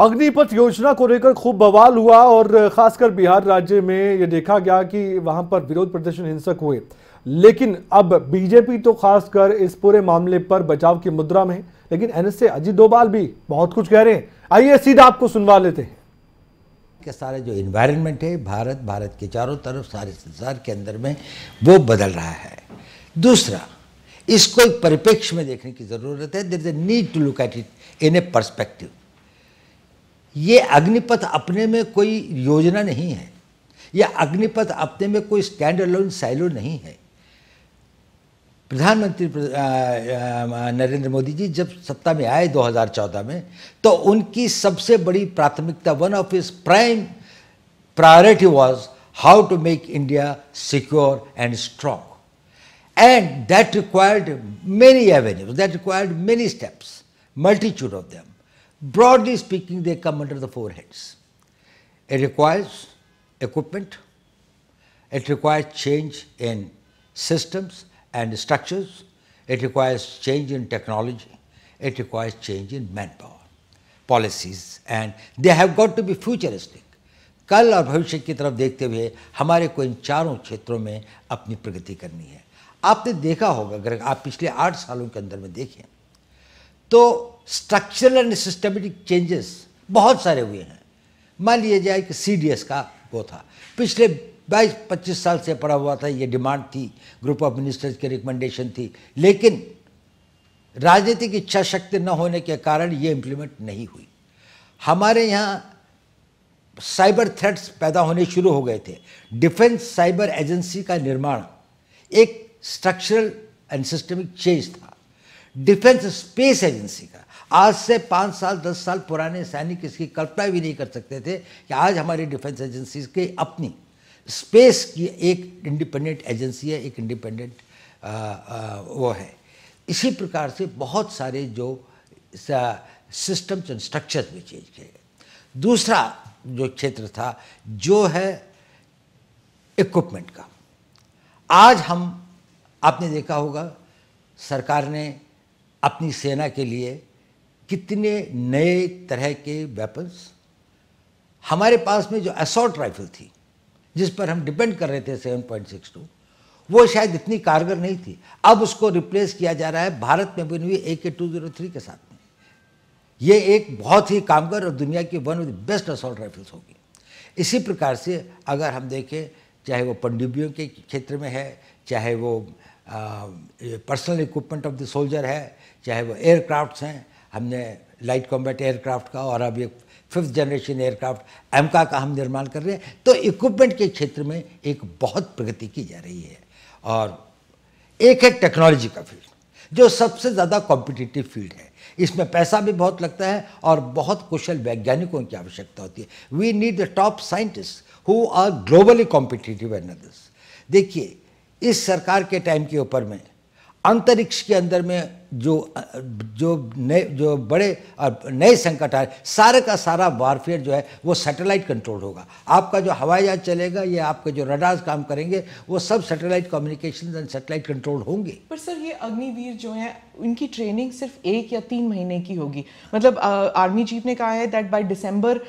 अग्निपथ योजना को लेकर खूब बवाल हुआ और खासकर बिहार राज्य में ये देखा गया कि वहां पर विरोध प्रदर्शन हिंसक हुए लेकिन अब बीजेपी तो खासकर इस पूरे मामले पर बचाव की मुद्रा में है लेकिन एनएसए अजीत डोभाल भी बहुत कुछ कह रहे हैं आइए सीधा आपको सुनवा लेते हैं के सारे जो इन्वायरमेंट है भारत भारत के चारों तरफ सारे संसार के अंदर में वो बदल रहा है दूसरा इसको एक परिप्रेक्ष्य में देखने की ज़रूरत है there is a need to look at it in a perspective ये अग्निपथ अपने में कोई योजना नहीं है यह अग्निपथ अपने में कोई स्टैंड अलोन साइलो नहीं है प्रधानमंत्री नरेंद्र मोदी जी जब सत्ता में आए 2014 में तो उनकी सबसे बड़ी प्राथमिकता one of is prime priority was how to make India secure and strong and that required many avenues that required many steps multitude of them broadly speaking they come under the four heads. It requires equipment, it requires change in systems and structures, it requires change in technology, it requires change in manpower policies and they have got to be futuristic. कल और भविष्य की तरफ देखते हुए हमारे को इन चारों क्षेत्रों में अपनी प्रगति करनी है आपने देखा होगा अगर आप पिछले आठ सालों के अंदर में देखें तो स्ट्रक्चरल एंड सिस्टमेटिक चेंजेस बहुत सारे हुए हैं मान लिया जाए कि सी डी एस का वो था पिछले 22-25 साल से पड़ा हुआ था ये डिमांड थी ग्रुप ऑफ मिनिस्टर्स की रिकमेंडेशन थी लेकिन राजनीतिक इच्छा शक्ति न होने के कारण ये इम्प्लीमेंट नहीं हुई हमारे यहाँ साइबर थ्रेट्स पैदा होने शुरू हो गए थे डिफेंस साइबर एजेंसी का निर्माण एक स्ट्रक्चरल एंड सिस्टमिक चेंज था डिफेंस स्पेस एजेंसी का आज से पाँच साल दस साल पुराने सैनिक इसकी कल्पना भी नहीं कर सकते थे कि आज हमारी डिफेंस एजेंसी के अपनी स्पेस की एक इंडिपेंडेंट एजेंसी है एक इंडिपेंडेंट वो है इसी प्रकार से बहुत सारे जो सिस्टम्स एंड स्ट्रक्चर भी चेंज किए गए दूसरा जो क्षेत्र था जो है इक्विपमेंट का आज हम आपने देखा होगा सरकार ने अपनी सेना के लिए कितने नए तरह के वेपन्स हमारे पास में जो असॉल्ट राइफल थी जिस पर हम डिपेंड कर रहे थे सेवन पॉइंट सिक्स टू वो शायद इतनी कारगर नहीं थी अब उसको रिप्लेस किया जा रहा है भारत में बनी हुई ए के टू जीरो थ्री के साथ में ये एक बहुत ही कामगर और दुनिया की one of the best assault rifles होगी इसी प्रकार से अगर हम देखें चाहे वो पंडुबियों के क्षेत्र में है चाहे वो personal equipment of the soldier है चाहे वो एयरक्राफ्ट हैं हमने लाइट कॉम्बैट एयरक्राफ्ट का और अब ये फिफ्थ जनरेशन एयरक्राफ्ट एमका का हम निर्माण कर रहे हैं तो इक्विपमेंट के क्षेत्र में एक बहुत प्रगति की जा रही है और एक एक टेक्नोलॉजी का फील्ड जो सबसे ज़्यादा कॉम्पिटिटिव फील्ड है इसमें पैसा भी बहुत लगता है और बहुत कुशल वैज्ञानिकों की आवश्यकता होती है we need the top scientist who are globally competitive and others देखिए इस सरकार के टाइम के ऊपर में अंतरिक्ष के अंदर में जो जो नए जो बड़े और नए संकट आए सारे का सारा वारफेयर जो है वो सैटेलाइट कंट्रोल होगा आपका जो हवाई जहाज चलेगा या आपके जो रडार्स काम करेंगे वो सब satellite communication and satellite control होंगे पर सर ये अग्निवीर जो है उनकी ट्रेनिंग सिर्फ एक या तीन महीने की होगी मतलब आर्मी चीफ ने कहा है दैट बाय दिसंबर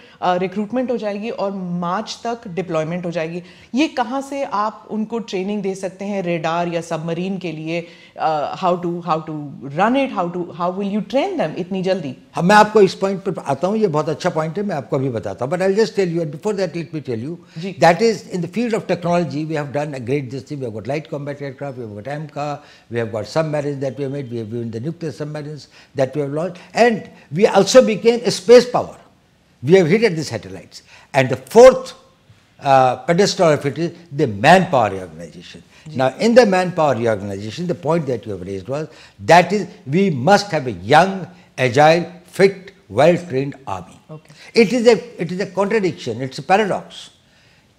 रिक्रूटमेंट हो जाएगी और मार्च तक डिप्लॉयमेंट हो जाएगी ये कहाँ से आप उनको ट्रेनिंग दे सकते हैं रेडार या सबमरीन के लिए how to how to run it how to how will you train them इतनी जल्दी हाँ मैं आपको इस पॉइंट पर आता हूँ ये बहुत अच्छा पॉइंट है मैं आपको अभी बताता हूँ but I just tell you and before that let me tell you that is in the field of technology we have done a great this we have got light combat aircraft we have got M का we have got submarines that we made we In the nuclear submarines that we have launched. And we also became a space power. We have hit at the satellites. And the fourth uh, pedestal of it is the manpower organization. Yes. Now, in the manpower organization, the point that you have raised was that is, we must have a young, agile, fit, well-trained army. Okay. It is a it is a contradiction. It's a paradox.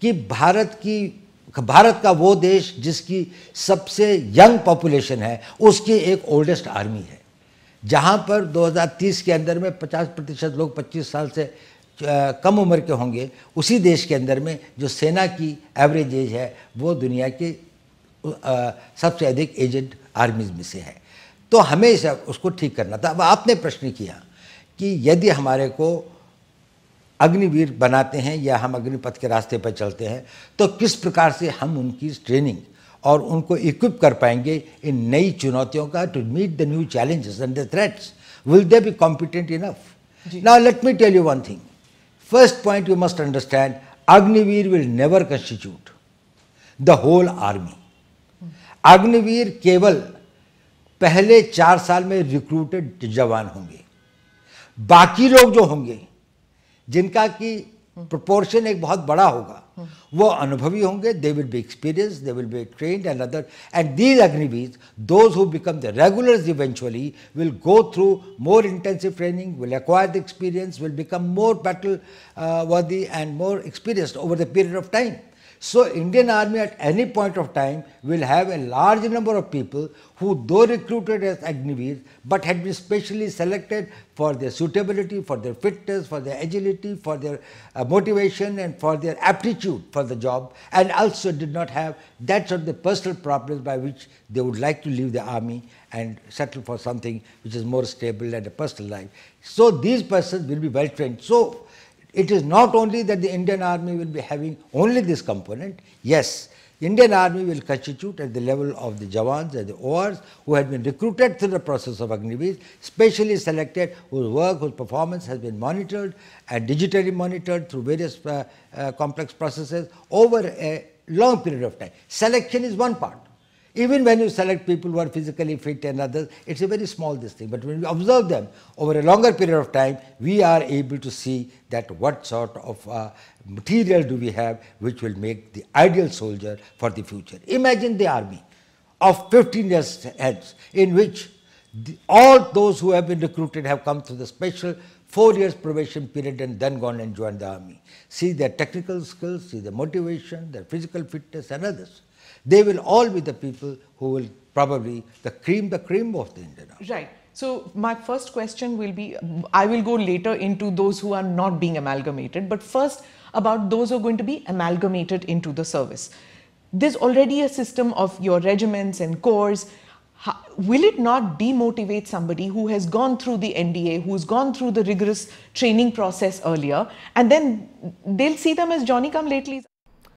कि भारत की भारत का वो देश जिसकी सबसे young population है उसकी एक ओल्डेस्ट आर्मी है जहाँ पर 2030 के अंदर में 50 प्रतिशत लोग 25 साल से कम उम्र के होंगे उसी देश के अंदर में जो सेना की एवरेज एज है वो दुनिया के सबसे अधिक एजेड आर्मीज में से है तो हमें इसे उसको ठीक करना था अब आपने प्रश्न किया कि यदि हमारे को अग्निवीर बनाते हैं या हम अग्निपथ के रास्ते पर चलते हैं तो किस प्रकार से हम उनकी ट्रेनिंग और उनको इक्विप कर पाएंगे इन नई चुनौतियों का to meet the new challenges and the threats will they be competent enough now let me tell you one thing first point you must understand Agniveer will never constitute the whole army Agniveer केवल पहले चार साल में recruited जवान होंगे बाकी लोग जो होंगे जिनका कि प्रोपोर्शन एक बहुत बड़ा होगा वो अनुभवी होंगे they will be experience they will be train and other and these Agniveers those who become the regulars eventually will go through more intensive training will acquire the experience will become more battle worthy and more experience over the period of time So, Indian army at any point of time will have a large number of people who though recruited as Agniveers, but had been specially selected for their suitability, for their fitness, for their agility, for their uh, motivation and for their aptitude for the job and also did not have that sort of the personal problems by which they would like to leave the army and settle for something which is more stable and a personal life. So, these persons will be well trained. So, it is not only that the Indian army will be having only this component. Yes, Indian army will constitute at the level of the Jawans and the ORs who had been recruited through the process of Agnivis, specially selected, whose work, whose performance has been monitored and digitally monitored through various uh, uh, complex processes over a long period of time. Selection is one part. Even when you select people who are physically fit and others, it's a very small this thing. But when we observe them over a longer period of time, we are able to see that what sort of uh, material do we have which will make the ideal soldier for the future. Imagine the army of 15 years hence in which the, all those who have been recruited have come through the special four years probation period and then gone and joined the army. See their technical skills, see their motivation, their physical fitness and others. They will all be the people who will probably the cream, the cream of the Indian army. Right. So my first question will be, I will go later into those who are not being amalgamated, but first about those who are going to be amalgamated into the service. There's already a system of your regiments and corps. will it not demotivate somebody who has gone through the NDA, who's gone through the rigorous training process earlier, and then they'll see them as Johnny come lately?